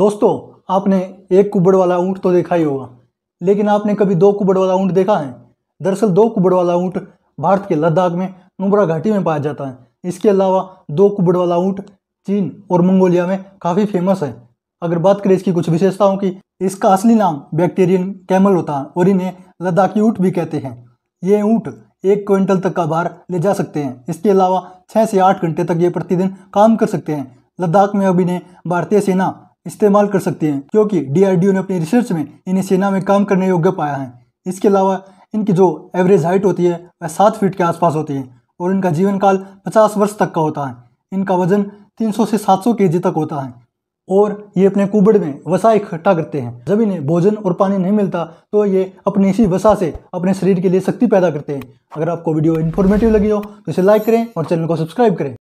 दोस्तों आपने एक कुबड़ वाला ऊँट तो देखा ही होगा लेकिन आपने कभी दो कुबड़ वाला ऊँट देखा है दरअसल दो कुबड़ वाला ऊँट भारत के लद्दाख में नुब्रा घाटी में पाया जाता है इसके अलावा दो कुबड़ वाला ऊँट चीन और मंगोलिया में काफ़ी फेमस है अगर बात करें इसकी कुछ विशेषताओं की इसका असली नाम बैक्टेरियन कैमल होता है और इन्हें लद्दाखी ऊँट भी कहते हैं ये ऊँट एक क्विंटल तक का भार ले जा सकते हैं इसके अलावा छः से आठ घंटे तक ये प्रतिदिन काम कर सकते हैं लद्दाख में अब इन्हें भारतीय सेना इस्तेमाल कर सकते हैं क्योंकि डी ने अपनी रिसर्च में इन्हें सेना में काम करने योग्य पाया है इसके अलावा इनकी जो एवरेज हाइट होती है वह सात फीट के आसपास होती है और इनका जीवन काल पचास वर्ष तक का होता है इनका वजन तीन से सात सौ तक होता है और ये अपने कुबड़ में वसा इकट्ठा करते हैं जब इन्हें भोजन और पानी नहीं मिलता तो ये अपनी इसी वसा से अपने शरीर के लिए शक्ति पैदा करते हैं अगर आपको वीडियो इन्फॉर्मेटिव लगी हो तो इसे लाइक करें और चैनल को सब्सक्राइब करें